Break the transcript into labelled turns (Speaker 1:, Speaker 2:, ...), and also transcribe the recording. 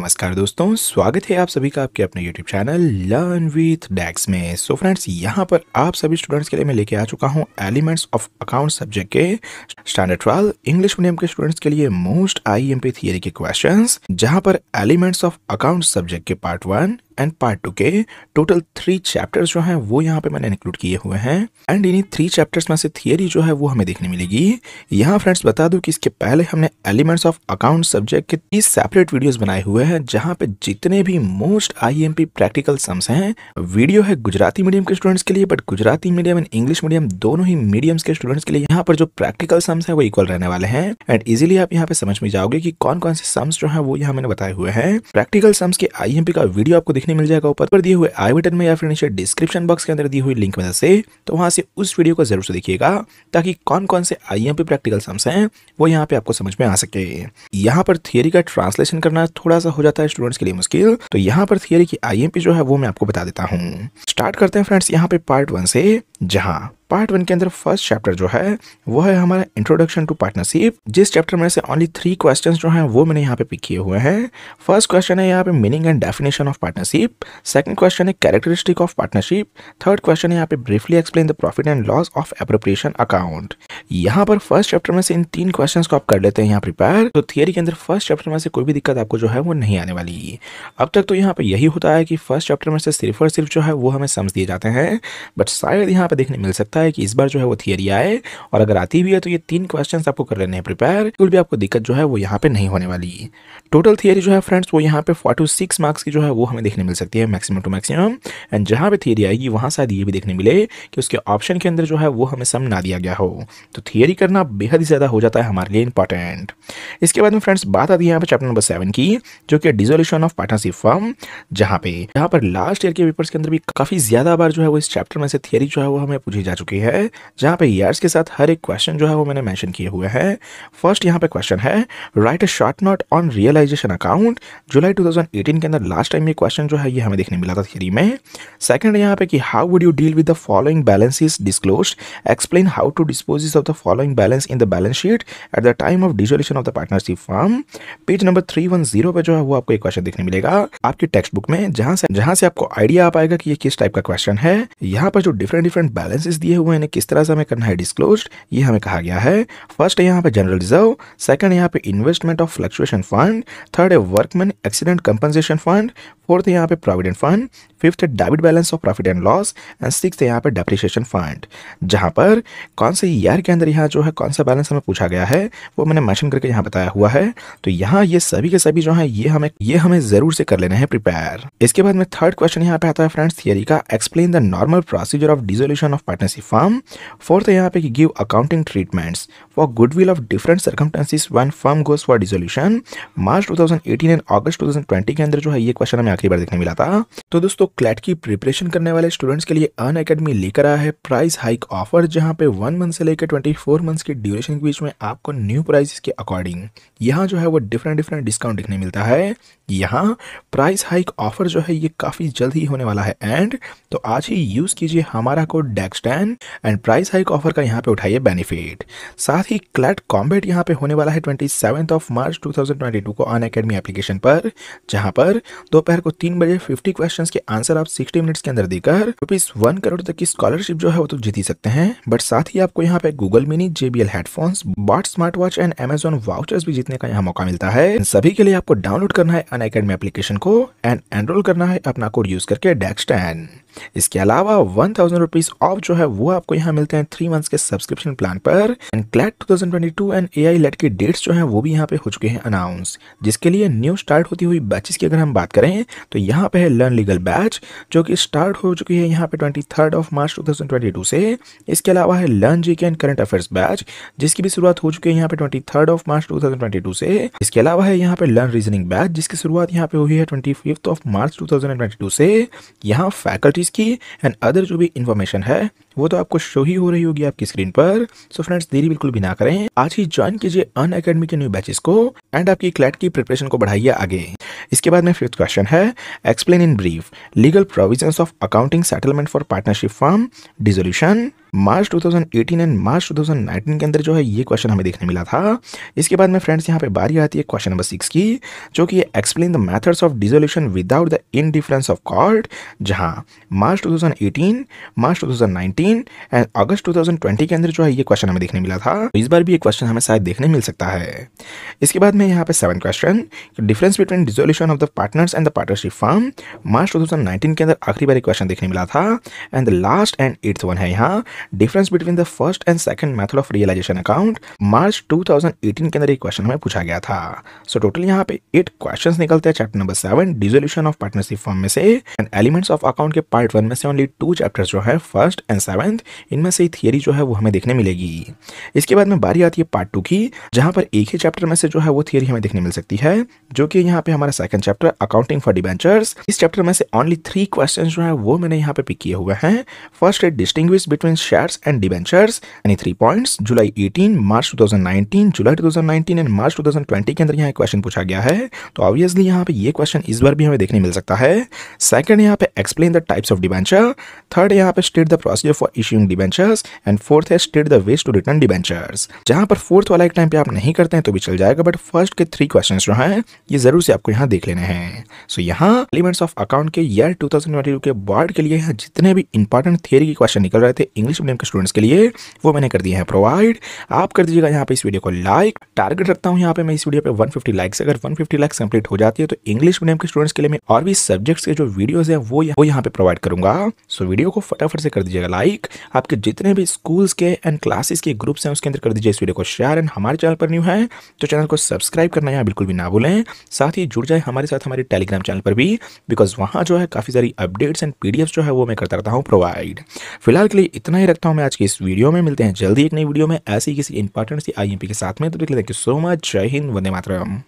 Speaker 1: नमस्कार दोस्तों स्वागत है आप सभी का आपके अपने YouTube channel learn with Dax में सो so फ्रेंड्स यहाँ पर आप सभी स्टूडेंट्स के लिए मैं लेके आ चुका हूँ एलिमेंट्स ऑफ अकाउंट सब्जेक्ट के स्टैंडर्ड ट्वेल्व इंग्लिश मीडियम के स्टूडेंट्स के लिए most I M P theory के क्वेश्चन जहाँ पर एलिमेंट्स ऑफ अकाउंट सब्जेक्ट के part one and part two के टोटल थ्री चैप्टर्स जो हैं वो यहाँ पे मैंने इंक्लूड किए हुए हैं एंड इन्हीं थ्री चैप्टर्स में से थियरी जो है वो हमें देखने मिलेगी यहाँ फ्रेंड्स बता दूँ कि इसके पहले हमने एलिमेंट्स ऑफ अकाउंट सब्जेक्ट के तीस सेपरेट वीडियोज बनाए हुए हैं जहाँ पे जितने भी मोस्ट आई प्रैक्टिकल सम्स हैं वीडियो है गुजराती मीडियम के स्टूडेंट्स के लिए but Gujarati medium and English medium दोनों ही मीडियम्स के स्टूडेंट्स के लिए यहाँ पर जो प्रैक्टिकल सम्स है वो इक्वल रहने वाले हैं एंड इजिली आप यहाँ पे समझ में जाओगे कि कौन कौन से सम्स जो है वो यहाँ मैंने बताए हुए हैं प्रैक्टिकल सम्स के आई का वीडियो आपको देखने देखने मिल जाएगा ऊपर पर दिए हुए आई बटन में या फिर नीचे डिस्क्रिप्शन बॉक्स के अंदर दी हुई लिंक में से तो वहाँ से उस वीडियो को जरूर से देखिएगा ताकि कौन कौन से आई प्रैक्टिकल सम्स हैं वो यहाँ पे आपको समझ में आ सके यहाँ पर थियरी का ट्रांसलेशन करना थोड़ा सा हो जाता है स्टूडेंट्स के लिए मुश्किल तो यहाँ पर थियरी की आई जो है वो मैं आपको बता देता हूँ स्टार्ट करते हैं फ्रेंड्स यहाँ पे पार्ट वन से जहाँ पार्ट वन के अंदर फर्स्ट चैप्टर जो है वो है हमारा इंट्रोडक्शन टू पार्टनरशिप जिस चैप्टर में से ओनली थ्री क्वेश्चन जो हैं वो मैंने यहाँ पे पिक किए हुए हैं फर्स्ट क्वेश्चन है यहाँ पे meaning and definition of partnership second question है characteristic of partnership third question है यहाँ पे briefly explain the profit and loss of appropriation account यहाँ पर फर्स्ट चैप्टर में से इन तीन क्वेश्चन को आप कर लेते हैं यहाँ प्रिपेयर तो थियरी के अंदर फर्स्ट चैप्टर में से कोई भी दिक्कत आपको जो है वो नहीं आने वाली अब तक तो यहाँ पे यही होता है कि फर्स्ट चैप्टर में से सिर्फ और सिर्फ जो है वो हमें समझ दिए जाते हैं बट शायद यहाँ पे देखने मिल सकता है लिखा है कि इस बार जो है वो थियरी आए और अगर आती भी है तो ये तीन क्वेश्चन आपको कर लेने हैं प्रिपेयर बिल्कुल भी आपको दिक्कत जो है वो यहाँ पे नहीं होने वाली टोटल थियरी जो है फ्रेंड्स वो यहाँ पे फोर टू सिक्स मार्क्स की जो है वो हमें देखने मिल सकती है मैक्सिमम टू मैक्सिमम एंड जहाँ पे थियरी आएगी वहाँ शायद ये भी देखने मिले कि उसके ऑप्शन के अंदर जो है वो हमें सम ना दिया गया हो तो थियरी करना बेहद ही ज़्यादा हो जाता है हमारे लिए इंपॉर्टेंट इसके बाद में फ्रेंड्स बात आती है यहाँ पर चैप्टर नंबर सेवन की जो कि डिजोल्यूशन ऑफ पार्टनरशिप फॉर्म जहाँ पे यहाँ पर लास्ट ईयर के पेपर्स के अंदर भी काफ़ी ज़्यादा बार जो है वो इस चैप्टर में से थियरी जो है वो हमें पूछी जा चुकी चुकी है जहाँ पे यर्स के साथ हर एक क्वेश्चन जो है वो मैंने मेंशन किए हुए हैं फर्स्ट यहाँ पे क्वेश्चन है write a short note on realisation account जुलाई 2018 के अंदर लास्ट टाइम ये क्वेश्चन जो है ये हमें देखने मिला था थ्री में सेकंड यहाँ पे कि how would you deal with the following balances disclose explain how to dispose of the following balance in the balance sheet at the time of dissolution of the partnership form page number three one zero पे जो है वो आपको एक question देखने मिलेगा आपकी text book में जहां से जहां से आपको आइडिया आ पाएगा कि ये किस टाइप का क्वेश्चन है यहाँ पर जो डिफरेंट डिफरेंट बैलेंसेस दिए हुए हैं किस तरह से हमें करना है डिस्क्लोज ये हमें कहा गया है फर्स्ट यहाँ पे जनरल रिजर्व सेकंड यहाँ पे investment of fluctuation fund third है workman accident compensation fund fourth यहाँ पे प्रोविडेंट फंड फिफ्थ है debit balance of profit and loss and six यहाँ पे डेप्रिशिएशन फंड जहाँ पर कौन से ईयर के अंदर यहाँ जो है कौन सा बैलेंस हमें पूछा गया है वो मैंने मैंशन करके यहाँ बताया हुआ है तो यहाँ ये सभी के सभी जो है ये हमें ये हमें जरूर से कर लेना है प्रिपेयर इसके बाद में थर्ड क्वेश्चन यहाँ पे आता है फ्रेंड्स थियरी का explain the normal procedure of dissolution of partnership firm. Fourth है यहाँ पे कि give accounting treatments for goodwill of different circumstances when firm goes for dissolution. मार्च 2018 एंड अगस्त 2020 के अंदर जो है ये क्वेश्चन हमें आखिरी बार देखने मिला था तो दोस्तों क्लैट की प्रिपरेशन करने वाले स्टूडेंट्स के लिए अन अकेडमी लेकर आया है प्राइस हाइक ऑफर जहाँ पे वन मंथ से लेकर ट्वेंटी फोर मंथ्स के ड्यूरेशन के बीच में आपको न्यू प्राइस के अकॉर्डिंग यहाँ जो है वो डिफरेंट डिफरेंट डिस्काउंट देखने मिलता है यहाँ प्राइस हाइक ऑफर जो है ये काफ़ी जल्द ही होने वाला है एंड तो आज ही यूज़ कीजिए हमारा code Dexten and price hike offer का यहाँ पे उठाइए बेनिफिट साथ ही क्लैट कॉम्बेट यहाँ पे होने वाला है ट्वेंटी ऑफ मार्च 2022 को अन अकेडमी एप्लीकेशन पर जहाँ पर दोपहर को तीन बजे फिफ्टी क्वेश्चन के आंसर आप सिक्सटी मिनट्स के अंदर देकर रुपीज वन करोड़ तक की स्कॉलरशिप जो है वो तो जीत ही सकते हैं बट साथ ही आपको यहाँ पे Google mini JBL headphones boAt smart watch and Amazon vouchers भी जीतने का यहाँ मौका मिलता है सभी के लिए आपको डाउनलोड करना है टेन अकेडमी एप्लीकेशन को एंड एनरोल करना है अपना कोड यूज़ करके डेक्स टेन इसके अलावा वन थाउजेंड रुपीज़ ऑफ जो है वो आपको यहाँ मिलते हैं थ्री मंथ्स के सब्सक्रिप्शन प्लान पर and CLAT two thousand twenty two and A I LET की डेट्स जो है वो भी यहाँ पे हो चुके हैं अनाउंस जिसके लिए न्यू स्टार्ट होती हुई बैचेस की अगर हम बात करें तो यहाँ पे है लर्न लीगल बैच जो कि स्टार्ट हो चुकी है यहाँ पे twenty third of March two thousand twenty two से इसके अलावा है लर्न जी के एंड करंट अफेयर्स बैच जिसकी भी शुरुआत हो चुकी है यहाँ पे twenty third of March two thousand twenty two से इसके अलावा है यहाँ पे लर्न रीजनिंग बैच जिसकी शुरुआत यहाँ पे हुई है twenty fifth of March two से यहाँ फैकल्टीज़ की एंड अदर जो भी इन्फॉर्मेशन है वो तो आपको शो ही हो रही होगी आपकी स्क्रीन पर सो फ्रेंड्स देरी बिल्कुल भी ना करें आज ही ज्वाइन कीजिए अन अकेडमी के न्यू बैचेस को एंड आपकी क्लैट की प्रिपरेशन को बढ़ाइए आगे इसके बाद में फिफ्थ क्वेश्चन है explain in brief legal provision of accounting settlement for partnership form dissolution मार्च 2018 एंड मार्च 2019 के अंदर जो है ये क्वेश्चन हमें देखने मिला था इसके बाद में फ्रेंड्स यहाँ पे बारी आती है क्वेश्चन नंबर सिक्स की जो कि explain the methods of dissolution without the indifference of court जहाँ मार्च 2018 मार्च 2019 एंड अगस्त 2020 के अंदर जो है ये क्वेश्चन हमें देखने मिला था तो इस बार भी ये क्वेश्चन हमें शायद देखने मिल सकता है इसके बाद में यहाँ पे seven question difference between dissolution of the partners and the partnership form मार्च 2019 के अंदर आखिरी बार क्वेश्चन देखने मिला था and the last and eighth one है यहाँ difference between the first and second method of realisation account March two के अंदर एक क्वेश्चन हमें पूछा गया था सो टोटल यहाँ पे एट क्वेश्चन निकलते हैं chapter number seven dissolution of partnership form में से एंड एलिमेंट्स ऑफ अकाउंट के पार्ट वन में से ओनली टू चैप्टर्स जो है फर्स्ट एंड सेवेंथ इनमें से थियरी जो है वो हमें देखने मिलेगी इसके बाद में बारी आती है पार्ट टू की जहाँ पर एक ही चैप्टर में से जो है वो थियरी हमें देखने मिल सकती है जो कि यहाँ पे हमारा second chapter accounting for debentures इस चैप्टर में से ओनली थ्री क्वेश्चन जो है वो मैंने यहाँ पे पिक किए हुए हैं first aid distinguish between share and debentures यानी three points July eighteen March two July two and March two के अंदर यहाँ क्वेश्चन पूछा गया है तो ऑब्वियसली यहाँ पे ये क्वेश्चन इस बार भी हमें देखने मिल सकता है सेकंड यहाँ पे explain the types of debenture third यहाँ पे state the procedure for issuing debentures and fourth है state the waste to return debentures जहां पर फोर्थ वाला एक टाइम पे आप नहीं करते हैं तो भी चल जाएगा बट फर्स्ट के थ्री क्वेश्चन जो है ये जरूर से आपको यहाँ देख लेने हैं सो so, यहाँ एलिमेंट्स ऑफ अकाउंट के ईयर टू थाउजेंड के बोर्ड के लिए यहाँ जितने भी इंपॉर्टेंट थियरी के क्वेश्चन निकल रहे थे इंग्लिश मीडियम के स्टूडेंट्स के लिए वो मैंने कर दिए हैं प्रोवाइड आप कर दीजिएगा यहाँ पे इस वीडियो को लाइक टारगेट रखता हूँ यहाँ पे मैं इस वीडियो पे वन लाइक्स अगर वन लाइक्स कंप्लीट हो जाती है तो इंग्लिश मीडियम के स्टूडेंट्स के लिए मैं और भी सब्जेक्ट्स के जो वीडियोज है वो यहाँ पे प्रोवाइड करूंगा सो so, वीडियो को फटाफट से कर दीजिएगा लाइक लाइक आपके जितने भी स्कूल्स के एंड क्लासेस के ग्रुप्स हैं उसके अंदर कर दीजिए इस वीडियो को शेयर एंड हमारे चैनल पर न्यू है तो चैनल को सब्सक्राइब करना यहाँ बिल्कुल भी ना भूलें साथ ही जुड़ जाए हमारे साथ हमारे टेलीग्राम चैनल पर भी बिकॉज वहाँ जो है काफ़ी सारी अपडेट्स एंड पी जो है वो मैं करता रहता हूँ प्रोवाइड फिलहाल के लिए इतना ही रखता हूँ मैं आज की इस वीडियो में मिलते हैं जल्दी एक नई वीडियो में ऐसी किसी इंपॉर्टेंट सी आई के साथ में तो देख लेते यू सो मच जय हिंद वंदे मातरम